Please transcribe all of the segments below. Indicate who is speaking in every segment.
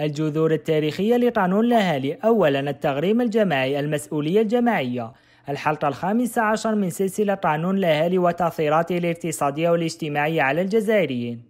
Speaker 1: الجذور التاريخية لقانون الأهالي أولا التغريم الجماعي المسؤولية الجماعية الحلقة الخامسة عشر من سلسلة قانون الأهالي وتأثيراته الاقتصادية والاجتماعية على الجزائريين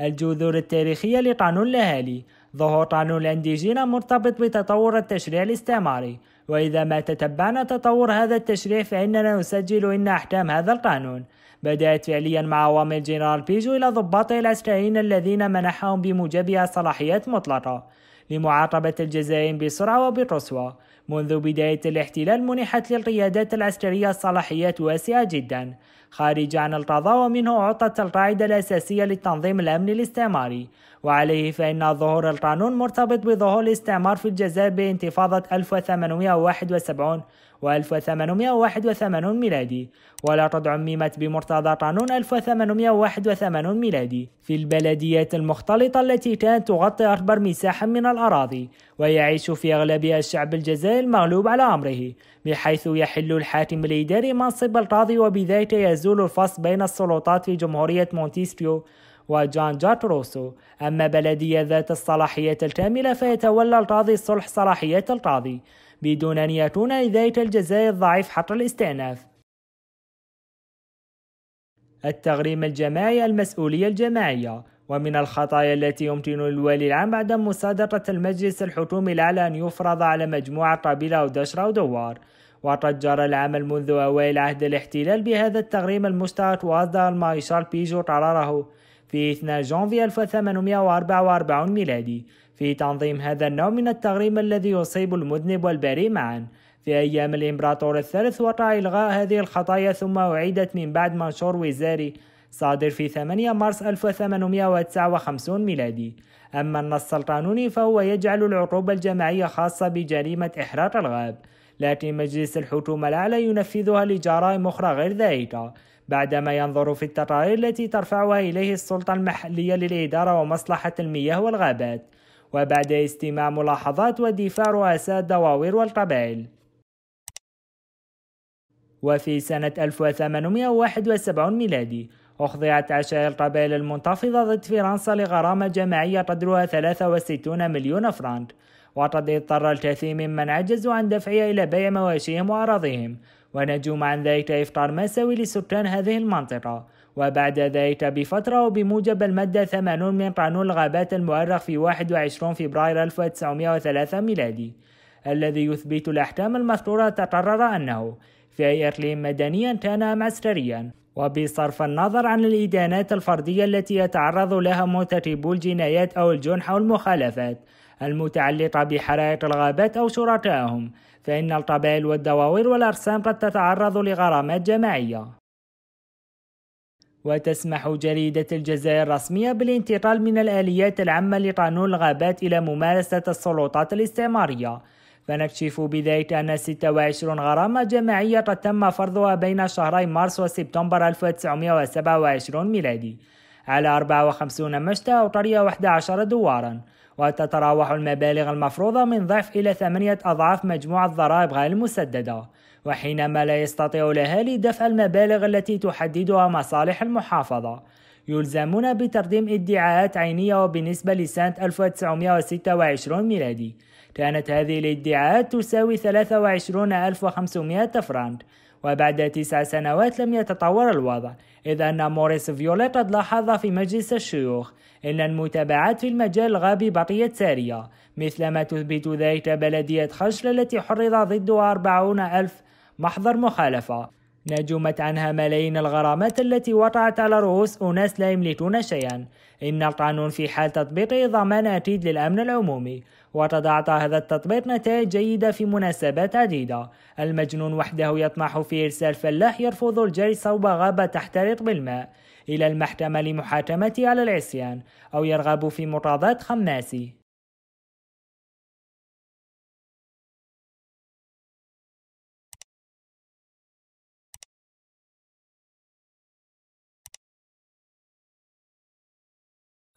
Speaker 1: الجذور التاريخية لقانون الأهالي ظهور قانون الانديجينا مرتبط بتطور التشريع الاستعماري وإذا ما تتبعنا تطور هذا التشريع فإننا نسجل إن أحكام هذا القانون بدأت فعليا مع عوامل جنرال بيجو إلى ضباطه العسكريين الذين منحهم بموجبها صلاحيات مطلقة لمعاقبة الجزائر بسرعة وبقسوة منذ بداية الاحتلال منحت للقيادات العسكرية صلاحيات واسعة جدا خارج عن القضاء ومنه عطت القاعدة الأساسية للتنظيم الأمني الاستعماري وعليه فإن ظهور القانون مرتبط بظهور الاستعمار في الجزائر بانتفاضة 1871 و 1881 ميلادي ولقد عممت بمرتضى قانون 1881 ميلادي في البلديات المختلطة التي كانت تغطي أكبر مساحة من الأرض الأراضي ويعيش في أغلبها الشعب الجزائري المغلوب على أمره بحيث يحل الحاكم الإداري منصب القاضي وبذلك يزول الفصل بين السلطات في جمهورية مونتيسبيو وجان جات روسو أما بلدية ذات الصلاحية الكاملة فيتولى القاضي صلح صلاحية القاضي بدون أن يكون لذلك الجزائر ضعيف حتى الاستئناف التغريم الجماعي المسؤولية الجماعية ومن الخطايا التي يمكن للولي العام بعد مصادقة المجلس الحكومي الأعلى أن يفرض على مجموعة قبيلة أو دشرة أو دوار وقد جرى العمل منذ أوائل عهد الاحتلال بهذا التغريم المشترك وأصدر المارشال بيجو قراره في 2 جانفي 1844 ميلادي في تنظيم هذا النوع من التغريم الذي يصيب المذنب والبريء معا في أيام الإمبراطور الثالث وقع إلغاء هذه الخطايا ثم أعيدت من بعد منشور وزاري صادر في 8 مارس 1859 ميلادي أما النص القانوني فهو يجعل العقوبة الجماعية خاصة بجريمة إحراق الغاب لكن مجلس الحكومة الأعلى ينفذها لجرائم أخرى غير ذلك بعدما ينظر في التقارير التي ترفعها إليه السلطة المحلية للإدارة ومصلحة المياه والغابات وبعد استماع ملاحظات ودفاع رؤساء الدواوير والقبائل وفي سنة 1871 ميلادي أخضعت عشائر القبائل المنتفضة ضد فرنسا لغرامة جماعية قدرها 63 مليون فرنك وقد اضطر الكثير ممن عجزوا عن دفعها إلى بيع مواشيهم وأراضيهم ونجوا مع ذلك إفطار مأساوي لسكان هذه المنطقة وبعد ذلك بفترة وبموجب المادة 80 من قانون الغابات المؤرخ في 21 فبراير 1903 ميلادي الذي يثبت الأحكام المذكورة تقرر أنه في أي إقليم مدنيا كان أم عسكريا وبصرف النظر عن الإدانات الفردية التي يتعرض لها مرتكبو الجنايات أو الجنح أو المخالفات المتعلقة بحرائق الغابات أو شركائهم فإن القبائل والدواوير والأرسام قد تتعرض لغرامات جماعية وتسمح جريدة الجزائر الرسمية بالانتقال من الآليات العامة لقانون الغابات إلى ممارسة السلطات الاستعمارية فنكشف بداية أن 26 غرامة جماعية قد تم فرضها بين شهري مارس وسبتمبر 1927 ميلادي على 54 مشتى أو قرية 11 دوارا وتتراوح المبالغ المفروضة من ضعف إلى ثمانية أضعاف مجموع الضرائب غير المسددة وحينما لا يستطيع الأهالي دفع المبالغ التي تحددها مصالح المحافظة يلزمون بتقديم ادعاءات عينية وبالنسبة لسنة 1926 ميلادي كانت هذه الادعاءات تساوي 23500 فرنك وبعد تسع سنوات لم يتطور الوضع إذ أن موريس فيولا قد لاحظ في مجلس الشيوخ أن المتابعات في المجال الغابي بقيت سارية مثلما تثبت ذلك بلدية خشل التي حرض ضدها 40 ألف محضر مخالفة نجمت عنها ملايين الغرامات التي وقعت على رؤوس أناس لا يملكون شيئا إن القانون في حال تطبيقه ضمان أكيد للأمن العمومي وقد أعطى هذا التطبيق نتائج جيدة في مناسبات عديدة المجنون وحده يطمح في إرسال فلاح يرفض الجري صوب غابة تحترق بالماء إلى المحكمة لمحاكمته على العصيان أو يرغب في مطاردة خماسي